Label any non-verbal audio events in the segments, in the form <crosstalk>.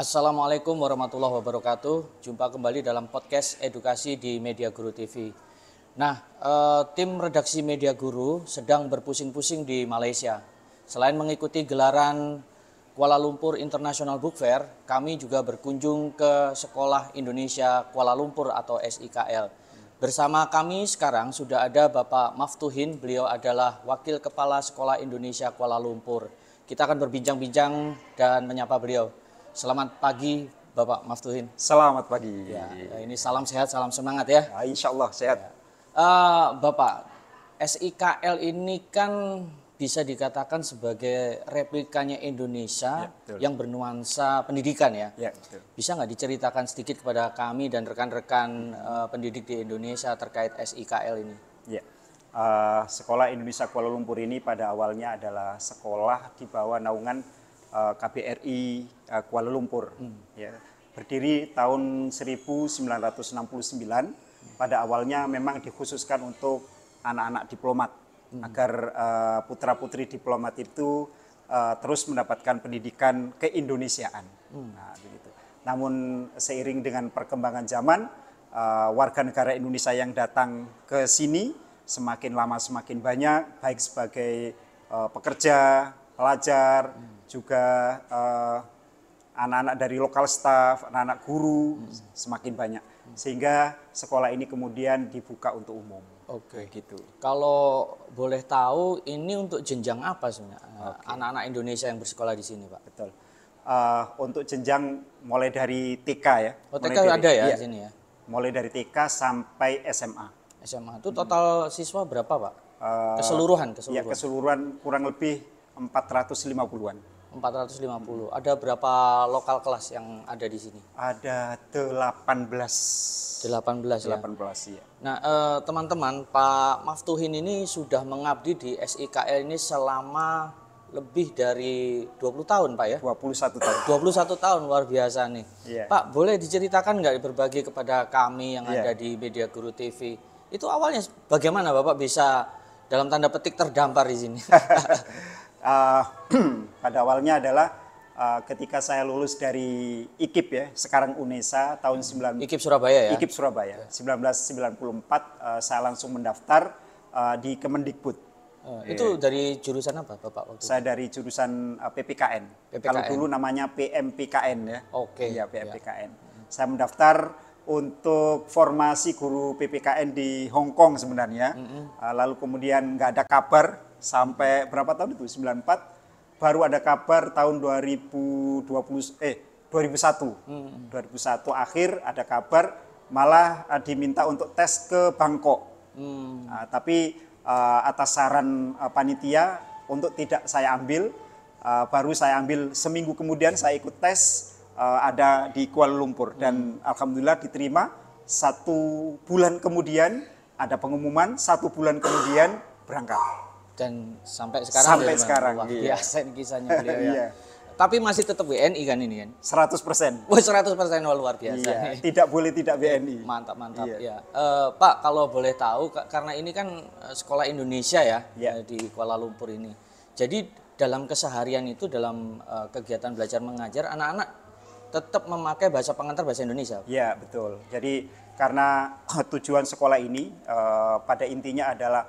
Assalamualaikum warahmatullahi wabarakatuh. Jumpa kembali dalam podcast edukasi di Media Guru TV. Nah, eh, tim redaksi Media Guru sedang berpusing-pusing di Malaysia. Selain mengikuti gelaran Kuala Lumpur International Book Fair, kami juga berkunjung ke Sekolah Indonesia Kuala Lumpur atau SIKL. Bersama kami sekarang sudah ada Bapak Maftuhin, beliau adalah Wakil Kepala Sekolah Indonesia Kuala Lumpur. Kita akan berbincang-bincang dan menyapa beliau. Selamat pagi Bapak Maftuhin. Selamat pagi. Ya, ini salam sehat, salam semangat ya. ya insya Allah sehat. Ya. Uh, Bapak, SIKL ini kan bisa dikatakan sebagai replikanya Indonesia ya, yang bernuansa pendidikan ya. ya betul. Bisa nggak diceritakan sedikit kepada kami dan rekan-rekan uh, pendidik di Indonesia terkait SIKL ini? Ya. Uh, sekolah Indonesia Kuala Lumpur ini pada awalnya adalah sekolah di bawah naungan Eh, KBRI eh, Kuala Lumpur. Hmm. Ya. Berdiri tahun 1969, pada awalnya memang dikhususkan untuk anak-anak diplomat, hmm. agar eh, putra-putri diplomat itu terus mendapatkan pendidikan keindonesiaan. Hmm. Nah, begitu. Namun seiring dengan perkembangan zaman, warga negara Indonesia yang datang ke sini semakin lama semakin banyak, baik sebagai pekerja, pelajar, hmm. juga eh, anak-anak uh, dari lokal staff, anak-anak guru hmm. semakin banyak. Sehingga sekolah ini kemudian dibuka untuk umum. Oke, okay. gitu. Kalau boleh tahu, ini untuk jenjang apa sebenarnya anak eh, anak-anak Indonesia yang bersekolah di sini, Pak? Betul. Uh, untuk jenjang mulai dari TK ya. Oh, TK mulai ada ya iya, di sini ya? Mulai dari TK sampai SMA. SMA itu total hmm. siswa berapa, Pak? keseluruhan, iya, keseluruhan. Ya, keseluruhan kurang lebih 450-an. 450. Ada berapa lokal kelas yang ada di sini? Ada 18. 18, 18 ya. 18 ya. Nah, eh, teman-teman, eh, Pak Maftuhin ini sudah mengabdi di SIKL ini selama lebih dari 20 tahun, Pak ya? 21 tahun. 21 tahun luar biasa nih. Yeah. Pak, boleh diceritakan nggak berbagi kepada kami yang yeah. ada di Media Guru TV? Itu awalnya bagaimana Bapak bisa dalam tanda petik terdampar di sini? <laughs> uh, <clears throat> pada awalnya adalah uh, ketika saya lulus dari IKIP ya, sekarang UNESA tahun 9 IKIP Surabaya ya. IKIP Surabaya. Ya. 1994 uh, eh, saya langsung mendaftar uh, di Kemendikbud. Uh, oh, yeah. Itu iya. dari jurusan apa Bapak waktu Saya dari jurusan uh, PPKN. PPKN. Kalau dulu namanya PMPKN ya. Oke. Okay. Iya, PMPKN. Ya. Saya mendaftar untuk formasi guru PPKN di Hong Kong sebenarnya. Mm -hmm. Lalu kemudian nggak ada kabar sampai berapa tahun itu 94 baru ada kabar tahun 2020 eh 2001. Mm -hmm. 2001 akhir ada kabar malah ah, diminta untuk tes ke Bangkok. Mm. Nah, tapi uh, atas saran uh, panitia untuk tidak saya ambil uh, baru saya ambil seminggu kemudian saya ikut tes uh, ada di Kuala Lumpur dan hmm. alhamdulillah diterima satu bulan kemudian ada pengumuman satu bulan kemudian berangkat dan sampai sekarang sampai ya, sekarang Wah, iya. kisahnya beliau ya. Iya. Tapi masih tetap WNI kan ini kan? 100 persen. Wah 100 persen luar biasa. Iya, tidak boleh tidak WNI. Mantap mantap. Iya. Ya. Uh, Pak kalau boleh tahu karena ini kan eh, sekolah Indonesia ya, yeah. Iya. di Kuala Lumpur ini. Jadi dalam keseharian itu dalam kegiatan belajar mengajar anak-anak tetap memakai bahasa pengantar bahasa Indonesia. Iya, betul. Jadi karena tujuan sekolah ini uh, pada intinya adalah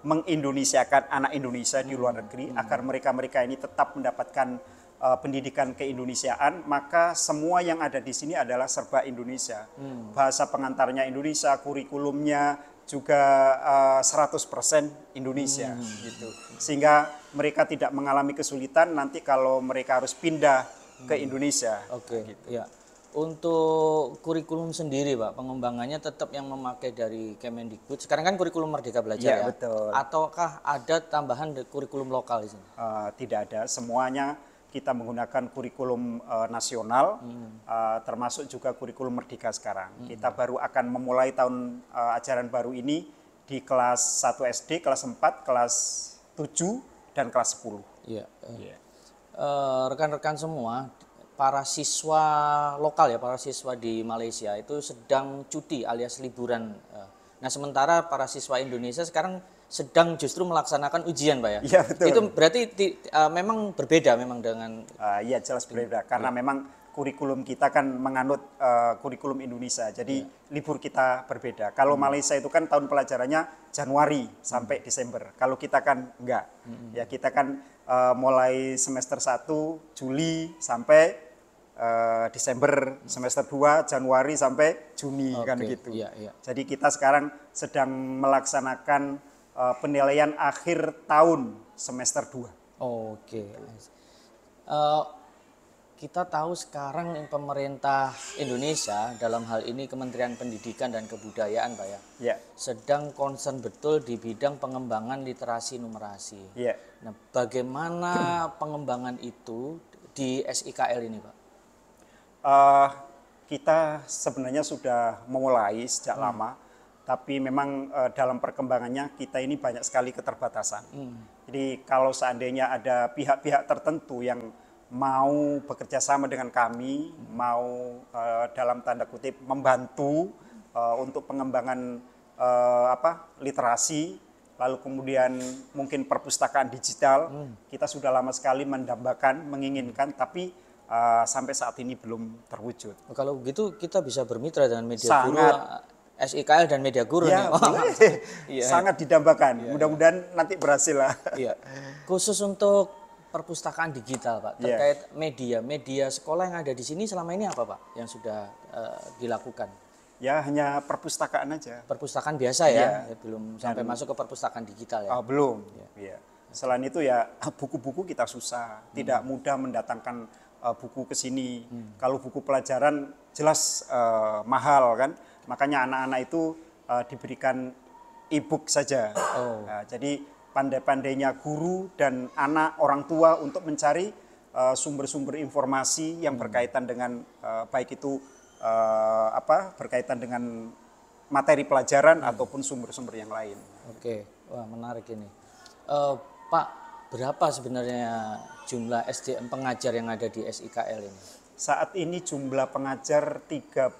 mengindonesiakan anak Indonesia di luar negeri hmm. agar mereka-mereka ini tetap mendapatkan uh, pendidikan keindonesiaan, maka semua yang ada di sini adalah serba Indonesia. Hmm. Bahasa pengantarnya Indonesia, kurikulumnya juga uh, eh, 100% Indonesia hmm. gitu. Sehingga mereka tidak mengalami kesulitan nanti kalau mereka harus pindah ke Indonesia. Oke. Okay. Gitu. Ya. Untuk kurikulum sendiri, Pak, pengembangannya tetap yang memakai dari Kemendikbud. Sekarang kan kurikulum Merdeka Belajar ya. ya? betul. Ataukah ada tambahan kurikulum lokal di sini? Uh, tidak ada. Semuanya kita menggunakan kurikulum uh, nasional, hmm. uh, termasuk juga kurikulum Merdeka sekarang. Hmm. Kita baru akan memulai tahun uh, ajaran baru ini di kelas 1 SD, kelas 4, kelas 7, dan kelas 10. Iya. Yeah. Yeah. Eh, rekan-rekan semua, para siswa lokal ya, para siswa di Malaysia itu sedang cuti alias liburan. Eh, nah, sementara para siswa Indonesia sekarang sedang justru melaksanakan ujian, Pak ya. Iya, betul. Itu berarti di, uh, eh, memang berbeda memang dengan uh, iya jelas berbeda karena ya. memang kurikulum kita kan menganut uh, kurikulum Indonesia. Jadi ya. libur kita berbeda. Kalau hmm. Malaysia itu kan tahun pelajarannya Januari sampai hmm. Desember. Kalau kita kan enggak. Hmm. Ya kita kan Eh, mulai semester 1 Juli sampai uh, Desember, semester 2 Januari sampai Juni okay. kan begitu. Yeah, yeah. Jadi kita sekarang sedang melaksanakan uh, penilaian akhir tahun semester 2. Oke. Okay. Uh, kita tahu sekarang pemerintah Indonesia dalam hal ini Kementerian Pendidikan dan Kebudayaan, Pak ya, yeah. sedang concern betul di bidang pengembangan literasi numerasi. Yeah. Nah, bagaimana pengembangan itu di SIKL ini, Pak? Uh, kita sebenarnya sudah memulai sejak hmm. lama, tapi memang uh, dalam perkembangannya kita ini banyak sekali keterbatasan. Hmm. Jadi kalau seandainya ada pihak-pihak tertentu yang mau bekerja sama dengan kami, mau uh, dalam tanda kutip membantu uh, untuk pengembangan uh, apa literasi, lalu kemudian mungkin perpustakaan digital, hmm. kita sudah lama sekali mendambakan, menginginkan, tapi uh, sampai saat ini belum terwujud. Oh, kalau begitu kita bisa bermitra dengan media Sangat, guru SIKL dan media guru ya, nih. <laughs> Oh. Iya, sangat didambakan. Iya, iya. Mudah-mudahan iya. nanti berhasil lah. Iya. Khusus untuk perpustakaan digital Pak iya. terkait yes. media media sekolah yang ada di sini selama ini apa Pak yang sudah uh, dilakukan? Ya hanya perpustakaan aja. Perpustakaan biasa ya, iya. ya. belum sampai Dan, masuk ke perpustakaan digital ya. Oh, belum. Ya. Ya. Selain itu ya <laughs> buku-buku kita susah, hmm. tidak mudah mendatangkan uh, buku ke sini. Hmm. Kalau buku pelajaran jelas uh, mahal kan, makanya anak-anak itu uh, diberikan e-book saja. Oh. Uh, jadi pandai-pandainya guru dan anak orang tua untuk mencari eh, sumber-sumber uh, informasi yang hmm. berkaitan dengan uh, baik itu uh, apa berkaitan dengan materi pelajaran hmm. ataupun sumber-sumber yang lain. Oke, wah menarik ini. Uh, Pak, berapa sebenarnya jumlah SDM pengajar yang ada di SIKL ini? Saat ini jumlah pengajar 32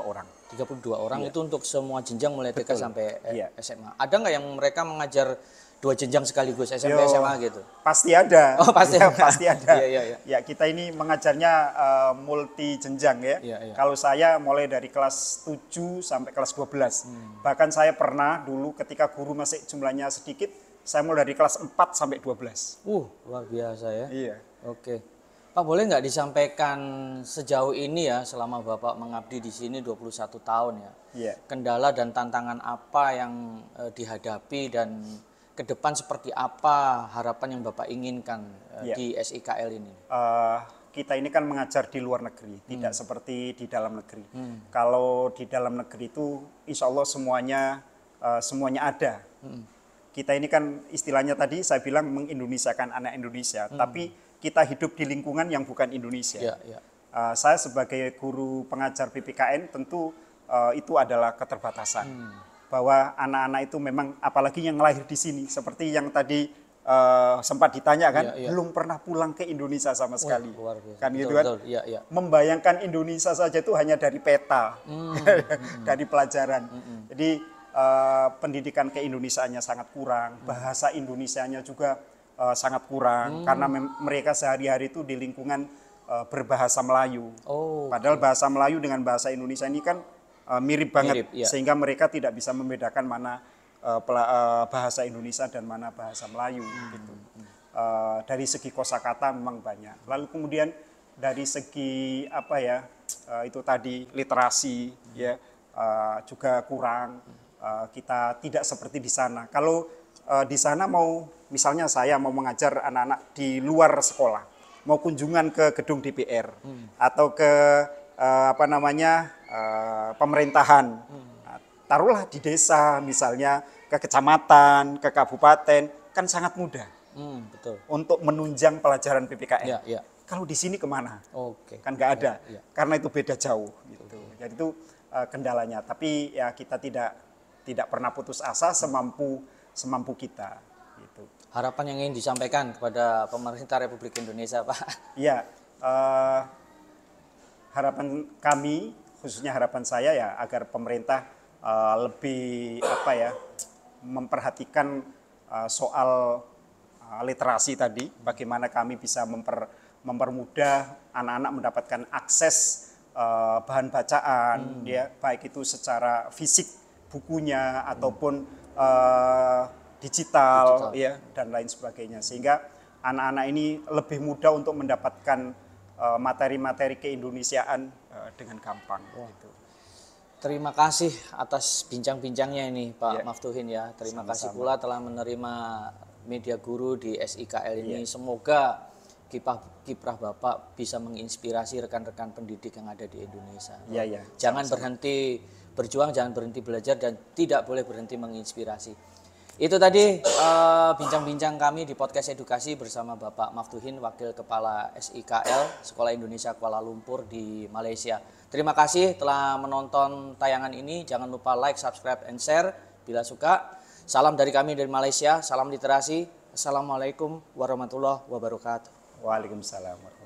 orang. 32 orang iya. itu untuk semua jenjang mulai TK sampai iya. SMA. Ada nggak yang mereka mengajar dua jenjang sekaligus SMP Yo, SMA gitu? Pasti ada. Oh pasti <laughs> ya, ada. pasti ada. ya, ya, ya. ya kita ini mengajarnya uh, multi jenjang ya. ya, ya. Kalau saya mulai dari kelas 7 sampai kelas 12. Hmm. Bahkan saya pernah dulu ketika guru masih jumlahnya sedikit, saya mulai dari kelas 4 sampai 12. Uh, luar biasa ya. Iya. Oke. Pak boleh nggak disampaikan sejauh ini ya selama Bapak mengabdi di sini 21 tahun ya. Iya. Kendala dan tantangan apa yang e, dihadapi dan ke depan seperti apa harapan yang Bapak inginkan uh, eh, yeah. di SIKL ini? Uh, kita ini kan mengajar di luar negeri, hmm. tidak seperti di dalam negeri. Hmm. Kalau di dalam negeri itu, insya Allah semuanya uh, semuanya ada. Hmm. Kita ini kan istilahnya tadi saya bilang mengindonesiakan anak Indonesia, hmm. tapi kita hidup di lingkungan yang bukan Indonesia. Ya, ya. Uh, saya sebagai guru pengajar PPKN tentu uh, itu adalah keterbatasan. Hmm bahwa anak-anak itu memang apalagi yang lahir di sini seperti yang tadi uh, sempat ditanya kan ya, ya. belum pernah pulang ke Indonesia sama sekali kan, gitu kan betul, gitu kan ya, ya. membayangkan Indonesia saja itu hanya dari peta hmm, <laughs> hmm, hmm, hmm. dari pelajaran hmm, jadi uh, pendidikan keindonesiaannya sangat kurang bahasa Indonesia-nya juga uh, sangat kurang hmm. karena mereka sehari-hari itu di lingkungan berbahasa Melayu oh, padahal okay. bahasa Melayu dengan bahasa Indonesia ini kan Eh, mirip banget mirip, ya. sehingga mereka tidak bisa membedakan mana uh, bahasa Indonesia dan mana bahasa Melayu hmm. gitu. Uh, dari segi kosakata memang banyak. Lalu kemudian dari segi apa ya uh, itu tadi literasi hmm. ya uh, juga kurang uh, kita tidak seperti di sana. Kalau uh, di sana mau misalnya saya mau mengajar anak-anak di luar sekolah, mau kunjungan ke gedung DPR hmm. atau ke uh, apa namanya Eh, pemerintahan. Nah, taruhlah di desa misalnya ke kecamatan, ke kabupaten kan sangat mudah. Hmm, betul. Untuk menunjang pelajaran PPKN. Ya, ya. Kalau di sini kemana? Oke. Kan nggak ya, ada, ya, ya. karena itu beda jauh. Gitu. Okay. Jadi itu uh, kendalanya. Tapi ya kita tidak tidak pernah putus asa semampu semampu kita. Gitu. Harapan yang ingin disampaikan kepada pemerintah Republik Indonesia, Pak? Iya. Uh, harapan kami khususnya harapan saya ya agar pemerintah uh, lebih apa ya memperhatikan uh, soal uh, literasi tadi, bagaimana kami bisa memper, mempermudah anak-anak mendapatkan akses uh, bahan bacaan, hmm. ya baik itu secara fisik bukunya hmm. ataupun uh, digital, digital ya dan lain sebagainya, sehingga anak-anak ini lebih mudah untuk mendapatkan Eh, materi-materi keindonesiaan eh, dengan gampang. Wow. Gitu. Terima kasih atas bincang-bincangnya ini Pak yeah. Maftuhin ya. Terima Sama-sama. kasih pula telah menerima media guru di SIKL ini. Yeah. Semoga kiprah kiprah Bapak bisa menginspirasi rekan-rekan pendidik yang ada di Indonesia. Yeah, yeah. Jangan Sama-sama. berhenti berjuang, jangan berhenti belajar dan tidak boleh berhenti menginspirasi. Itu tadi eh, bincang-bincang uh, kami di podcast edukasi bersama Bapak Maftuhin, Wakil Kepala SIKL Sekolah Indonesia Kuala Lumpur di Malaysia. Terima kasih telah menonton tayangan ini. Jangan lupa like, subscribe, and share bila suka. Salam dari kami dari Malaysia. Salam literasi. Assalamualaikum warahmatullahi wabarakatuh. Waalaikumsalam.